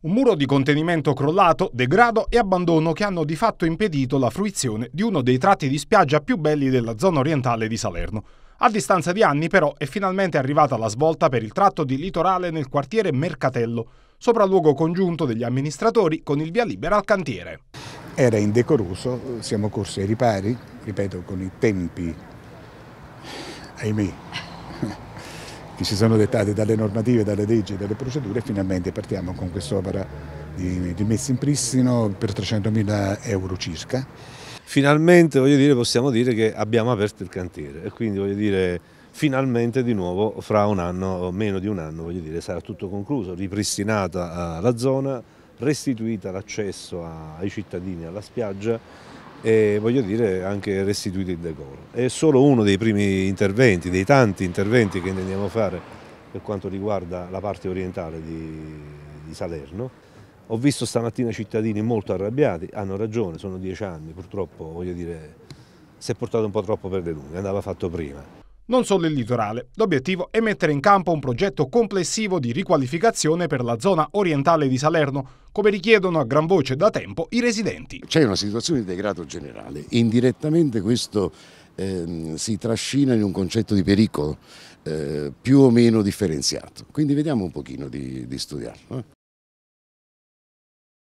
Un muro di contenimento crollato, degrado e abbandono che hanno di fatto impedito la fruizione di uno dei tratti di spiaggia più belli della zona orientale di Salerno. A distanza di anni però è finalmente arrivata la svolta per il tratto di litorale nel quartiere Mercatello, sopralluogo congiunto degli amministratori con il via libera al cantiere. Era indecoroso, siamo corsi ai ripari, ripeto, con i tempi, ahimè, che ci sono dettate dalle normative, dalle leggi, e dalle procedure e finalmente partiamo con quest'opera di, di messa in pristino per 300.000 euro circa. Finalmente dire, possiamo dire che abbiamo aperto il cantiere e quindi voglio dire finalmente di nuovo fra un anno, o meno di un anno dire, sarà tutto concluso, ripristinata eh, la zona, restituita l'accesso ai cittadini alla spiaggia e voglio dire anche restituito il decoro. È solo uno dei primi interventi, dei tanti interventi che intendiamo fare per quanto riguarda la parte orientale di, di Salerno. Ho visto stamattina cittadini molto arrabbiati, hanno ragione, sono dieci anni, purtroppo voglio dire, si è portato un po' troppo per le lunghe, andava fatto prima non solo il litorale. L'obiettivo è mettere in campo un progetto complessivo di riqualificazione per la zona orientale di Salerno, come richiedono a gran voce da tempo i residenti. C'è una situazione di degrado generale, indirettamente questo eh, si trascina in un concetto di pericolo eh, più o meno differenziato, quindi vediamo un pochino di, di studiarlo. Eh.